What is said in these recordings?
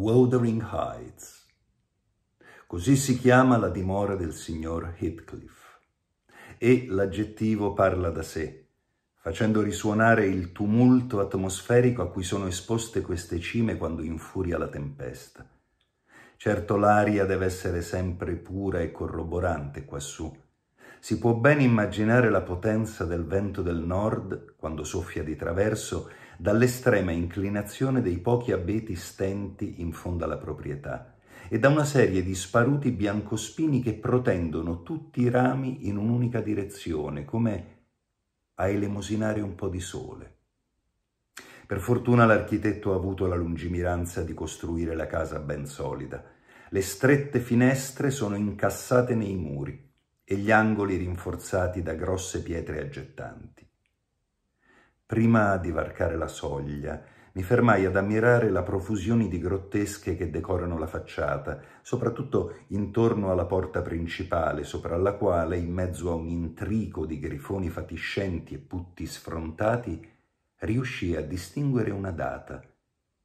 Wuthering Heights. Così si chiama la dimora del signor Heathcliff. E l'aggettivo parla da sé, facendo risuonare il tumulto atmosferico a cui sono esposte queste cime quando infuria la tempesta. Certo l'aria deve essere sempre pura e corroborante quassù. Si può ben immaginare la potenza del vento del nord quando soffia di traverso dall'estrema inclinazione dei pochi abeti stenti in fondo alla proprietà e da una serie di sparuti biancospini che protendono tutti i rami in un'unica direzione, come a elemosinare un po' di sole. Per fortuna l'architetto ha avuto la lungimiranza di costruire la casa ben solida. Le strette finestre sono incassate nei muri e gli angoli rinforzati da grosse pietre aggettanti. Prima di varcare la soglia, mi fermai ad ammirare la profusione di grottesche che decorano la facciata, soprattutto intorno alla porta principale, sopra la quale, in mezzo a un intrico di grifoni fatiscenti e putti sfrontati, riuscii a distinguere una data,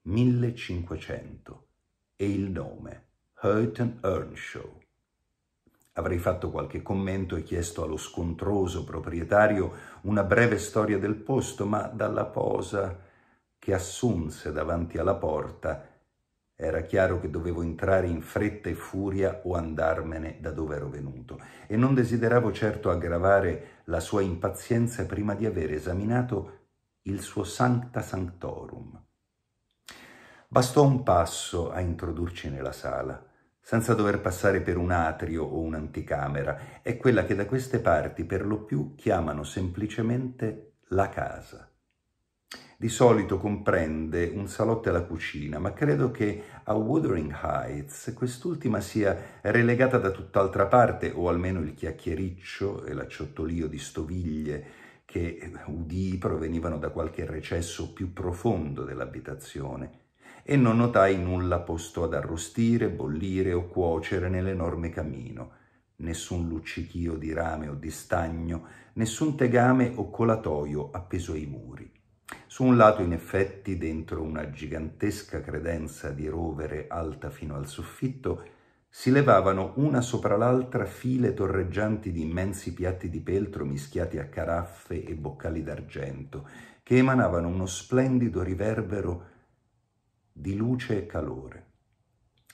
1500, e il nome, Houghton Earnshaw. Avrei fatto qualche commento e chiesto allo scontroso proprietario una breve storia del posto, ma dalla posa che assunse davanti alla porta era chiaro che dovevo entrare in fretta e furia o andarmene da dove ero venuto, e non desideravo certo aggravare la sua impazienza prima di aver esaminato il suo Sancta Sanctorum. Bastò un passo a introdurci nella sala senza dover passare per un atrio o un'anticamera, è quella che da queste parti per lo più chiamano semplicemente la casa. Di solito comprende un salotto e la cucina, ma credo che a Wuthering Heights quest'ultima sia relegata da tutt'altra parte, o almeno il chiacchiericcio e l'acciottolio di stoviglie che udì provenivano da qualche recesso più profondo dell'abitazione e non notai nulla posto ad arrostire, bollire o cuocere nell'enorme camino, nessun luccichio di rame o di stagno, nessun tegame o colatoio appeso ai muri. Su un lato, in effetti, dentro una gigantesca credenza di rovere alta fino al soffitto, si levavano una sopra l'altra file torreggianti di immensi piatti di peltro mischiati a caraffe e boccali d'argento, che emanavano uno splendido riverbero di luce e calore.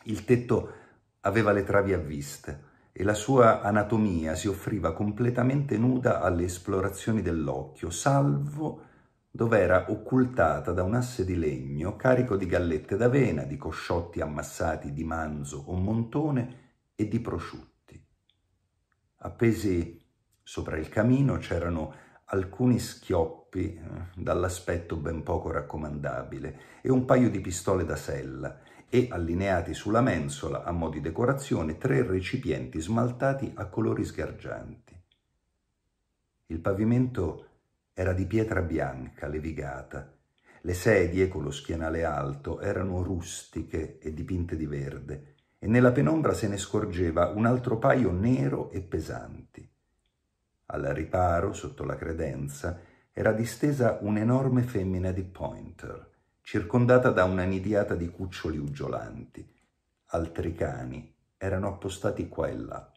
Il tetto aveva le travi a vista e la sua anatomia si offriva completamente nuda alle esplorazioni dell'occhio, salvo dove era occultata da un asse di legno carico di gallette d'avena, di cosciotti ammassati di manzo o montone e di prosciutti. Appesi sopra il camino c'erano alcuni schioppi eh, dall'aspetto ben poco raccomandabile e un paio di pistole da sella e, allineati sulla mensola a mo' di decorazione, tre recipienti smaltati a colori sgargianti. Il pavimento era di pietra bianca, levigata. Le sedie, con lo schienale alto, erano rustiche e dipinte di verde, e nella penombra se ne scorgeva un altro paio nero e pesanti. Al riparo, sotto la credenza, era distesa un'enorme femmina di pointer, circondata da una nidiata di cuccioli uggiolanti. Altri cani erano appostati qua e là.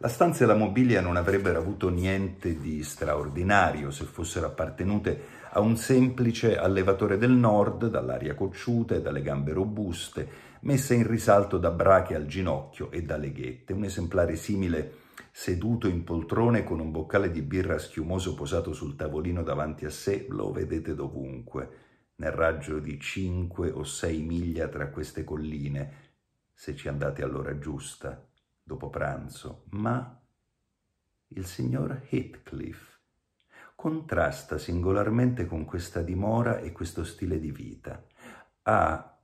La stanza e la mobilia non avrebbero avuto niente di straordinario se fossero appartenute a un semplice allevatore del nord, dall'aria cocciuta e dalle gambe robuste, messe in risalto da brache al ginocchio e da leghette, un esemplare simile seduto in poltrone con un boccale di birra schiumoso posato sul tavolino davanti a sé, lo vedete dovunque, nel raggio di cinque o sei miglia tra queste colline, se ci andate all'ora giusta, dopo pranzo, ma il signor Heathcliff contrasta singolarmente con questa dimora e questo stile di vita. Ha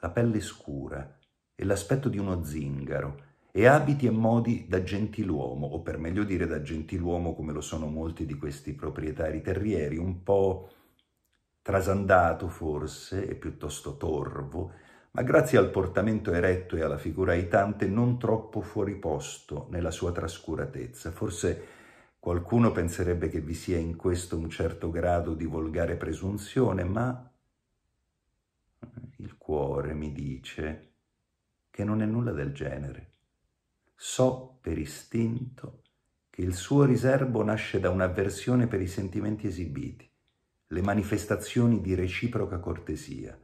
la pelle scura e l'aspetto di uno zingaro, e abiti e modi da gentiluomo, o per meglio dire da gentiluomo come lo sono molti di questi proprietari terrieri, un po' trasandato forse e piuttosto torvo, ma grazie al portamento eretto e alla figura aitante non troppo fuori posto nella sua trascuratezza. Forse qualcuno penserebbe che vi sia in questo un certo grado di volgare presunzione, ma il cuore mi dice che non è nulla del genere. So per istinto che il suo riserbo nasce da un'avversione per i sentimenti esibiti, le manifestazioni di reciproca cortesia.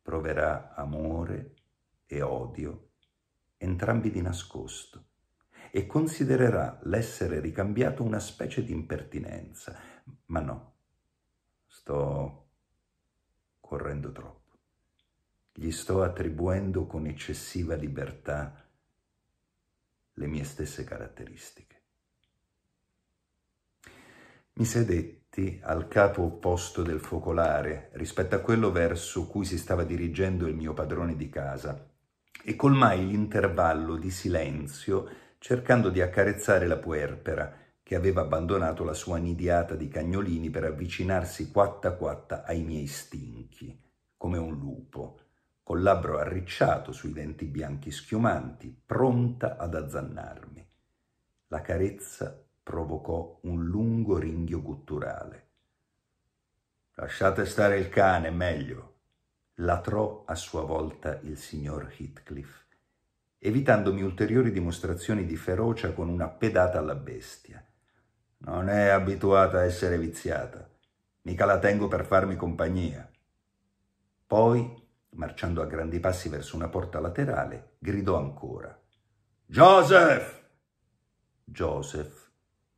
Proverà amore e odio, entrambi di nascosto, e considererà l'essere ricambiato una specie di impertinenza. Ma no, sto correndo troppo. Gli sto attribuendo con eccessiva libertà le mie stesse caratteristiche. Mi sedetti al capo opposto del focolare rispetto a quello verso cui si stava dirigendo il mio padrone di casa e colmai l'intervallo di silenzio cercando di accarezzare la puerpera che aveva abbandonato la sua nidiata di cagnolini per avvicinarsi quatta quatta ai miei stinchi, come un lupo, col labbro arricciato sui denti bianchi schiumanti, pronta ad azzannarmi. La carezza provocò un lungo ringhio gutturale. Lasciate stare il cane, meglio, latrò a sua volta il signor Heathcliff, evitandomi ulteriori dimostrazioni di ferocia con una pedata alla bestia. Non è abituata a essere viziata, mica la tengo per farmi compagnia. Poi Marciando a grandi passi verso una porta laterale, gridò ancora. Joseph! Joseph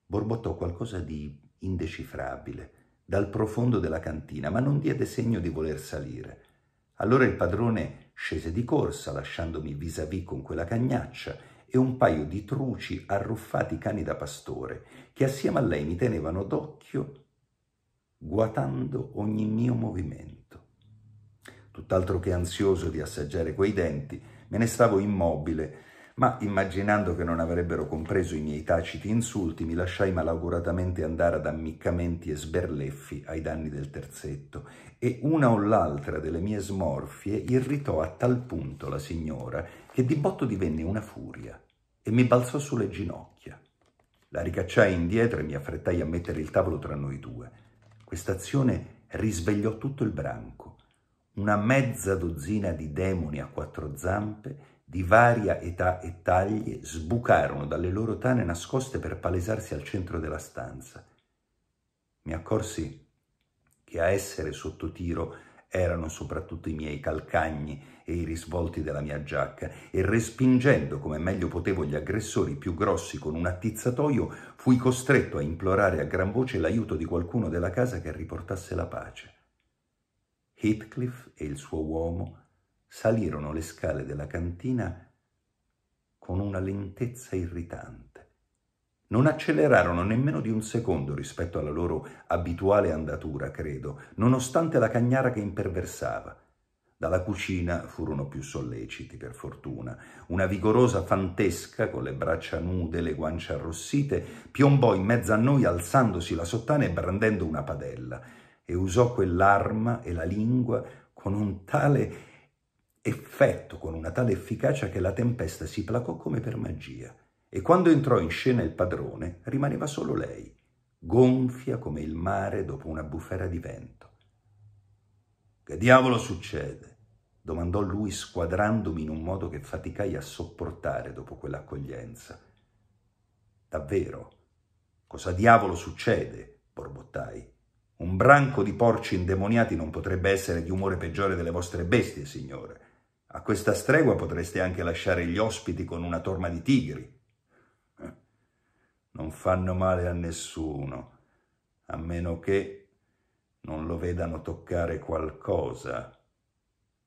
borbottò qualcosa di indecifrabile dal profondo della cantina, ma non diede segno di voler salire. Allora il padrone scese di corsa, lasciandomi vis-à-vis -vis con quella cagnaccia e un paio di truci arruffati cani da pastore, che assieme a lei mi tenevano d'occhio, guatando ogni mio movimento tutt'altro che ansioso di assaggiare quei denti, me ne stavo immobile, ma immaginando che non avrebbero compreso i miei taciti insulti, mi lasciai malauguratamente andare ad ammiccamenti e sberleffi ai danni del terzetto, e una o l'altra delle mie smorfie irritò a tal punto la signora che di botto divenne una furia e mi balzò sulle ginocchia. La ricacciai indietro e mi affrettai a mettere il tavolo tra noi due. Quest'azione risvegliò tutto il branco una mezza dozzina di demoni a quattro zampe di varia età e taglie sbucarono dalle loro tane nascoste per palesarsi al centro della stanza. Mi accorsi che a essere sotto tiro erano soprattutto i miei calcagni e i risvolti della mia giacca e respingendo come meglio potevo gli aggressori più grossi con un attizzatoio fui costretto a implorare a gran voce l'aiuto di qualcuno della casa che riportasse la pace. Heathcliff e il suo uomo salirono le scale della cantina con una lentezza irritante. Non accelerarono nemmeno di un secondo rispetto alla loro abituale andatura, credo, nonostante la cagnara che imperversava. Dalla cucina furono più solleciti, per fortuna. Una vigorosa fantesca, con le braccia nude e le guance arrossite, piombò in mezzo a noi alzandosi la sottana e brandendo una padella e usò quell'arma e la lingua con un tale effetto, con una tale efficacia che la tempesta si placò come per magia. E quando entrò in scena il padrone, rimaneva solo lei, gonfia come il mare dopo una bufera di vento. Che diavolo succede? domandò lui squadrandomi in un modo che faticai a sopportare dopo quell'accoglienza. Davvero? Cosa diavolo succede? borbottai. Un branco di porci indemoniati non potrebbe essere di umore peggiore delle vostre bestie, signore. A questa stregua potreste anche lasciare gli ospiti con una torma di tigri. Eh, non fanno male a nessuno, a meno che non lo vedano toccare qualcosa.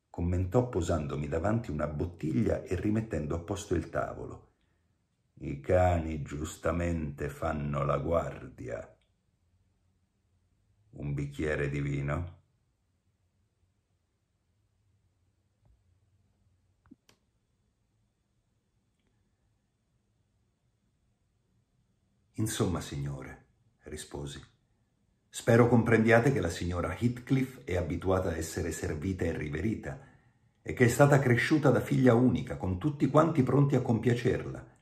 Commentò posandomi davanti una bottiglia e rimettendo a posto il tavolo. I cani giustamente fanno la guardia un bicchiere di vino? Insomma, signore, risposi, spero comprendiate che la signora Heathcliff è abituata a essere servita e riverita e che è stata cresciuta da figlia unica, con tutti quanti pronti a compiacerla.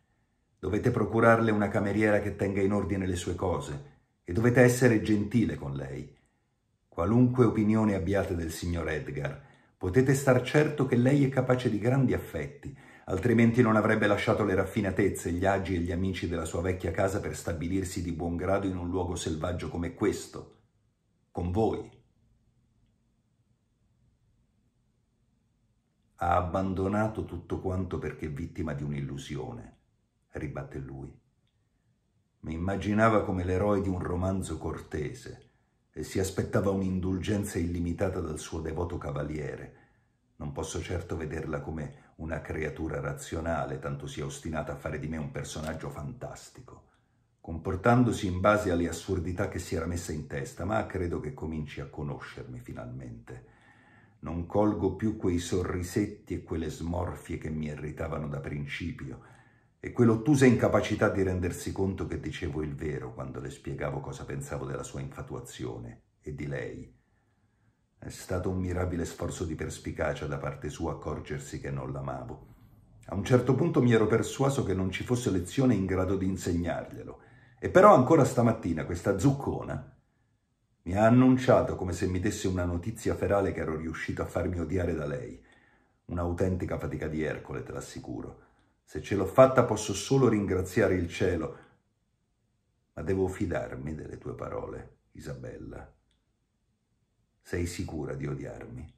Dovete procurarle una cameriera che tenga in ordine le sue cose, e dovete essere gentile con lei. Qualunque opinione abbiate del signor Edgar, potete star certo che lei è capace di grandi affetti, altrimenti non avrebbe lasciato le raffinatezze, gli agi e gli amici della sua vecchia casa per stabilirsi di buon grado in un luogo selvaggio come questo, con voi. Ha abbandonato tutto quanto perché vittima di un'illusione, ribatte lui. Mi immaginava come l'eroe di un romanzo cortese e si aspettava un'indulgenza illimitata dal suo devoto cavaliere. Non posso certo vederla come una creatura razionale, tanto sia ostinata a fare di me un personaggio fantastico, comportandosi in base alle assurdità che si era messa in testa, ma credo che cominci a conoscermi finalmente. Non colgo più quei sorrisetti e quelle smorfie che mi irritavano da principio, e quell'ottusa incapacità di rendersi conto che dicevo il vero quando le spiegavo cosa pensavo della sua infatuazione e di lei. È stato un mirabile sforzo di perspicacia da parte sua accorgersi che non l'amavo. A un certo punto mi ero persuaso che non ci fosse lezione in grado di insegnarglielo, e però ancora stamattina questa zuccona mi ha annunciato come se mi desse una notizia ferale che ero riuscito a farmi odiare da lei. Un'autentica fatica di Ercole, te l'assicuro. Se ce l'ho fatta posso solo ringraziare il cielo, ma devo fidarmi delle tue parole, Isabella. Sei sicura di odiarmi?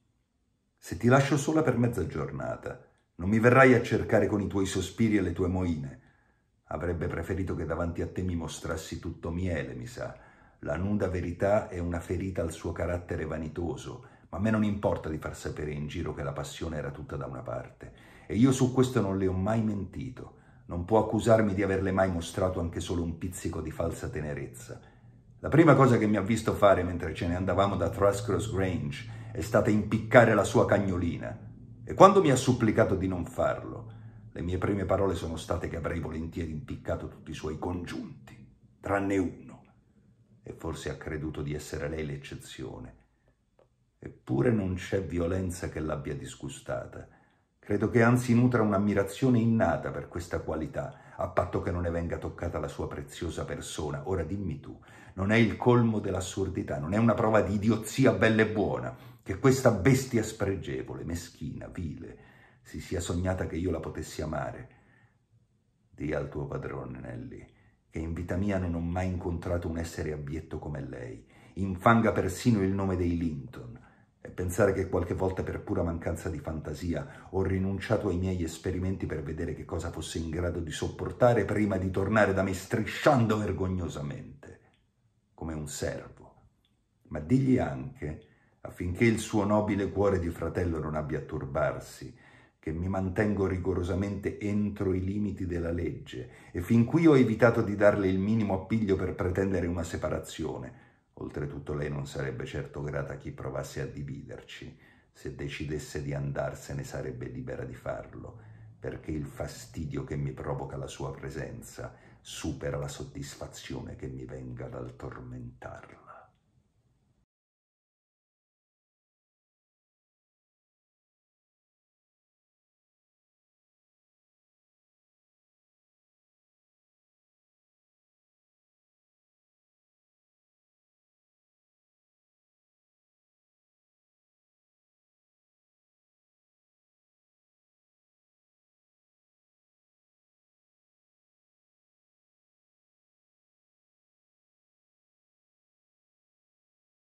Se ti lascio sola per mezza giornata, non mi verrai a cercare con i tuoi sospiri e le tue moine. Avrebbe preferito che davanti a te mi mostrassi tutto miele, mi sa. La nuda verità è una ferita al suo carattere vanitoso, ma a me non importa di far sapere in giro che la passione era tutta da una parte e io su questo non le ho mai mentito. Non può accusarmi di averle mai mostrato anche solo un pizzico di falsa tenerezza. La prima cosa che mi ha visto fare mentre ce ne andavamo da Thrascross Grange è stata impiccare la sua cagnolina. E quando mi ha supplicato di non farlo, le mie prime parole sono state che avrei volentieri impiccato tutti i suoi congiunti, tranne uno. E forse ha creduto di essere lei l'eccezione. Eppure non c'è violenza che l'abbia disgustata Credo che anzi nutra un'ammirazione innata per questa qualità, a patto che non ne venga toccata la sua preziosa persona. Ora dimmi tu, non è il colmo dell'assurdità, non è una prova di idiozia bella e buona, che questa bestia spregevole, meschina, vile, si sia sognata che io la potessi amare. Dì al tuo padrone, Nelly, che in vita mia non ho mai incontrato un essere abietto come lei. Infanga persino il nome dei Linton, e pensare che qualche volta per pura mancanza di fantasia ho rinunciato ai miei esperimenti per vedere che cosa fosse in grado di sopportare prima di tornare da me strisciando vergognosamente, come un servo. Ma digli anche, affinché il suo nobile cuore di fratello non abbia a turbarsi, che mi mantengo rigorosamente entro i limiti della legge e fin qui ho evitato di darle il minimo appiglio per pretendere una separazione Oltretutto lei non sarebbe certo grata a chi provasse a dividerci. Se decidesse di andarsene sarebbe libera di farlo, perché il fastidio che mi provoca la sua presenza supera la soddisfazione che mi venga dal tormentarla.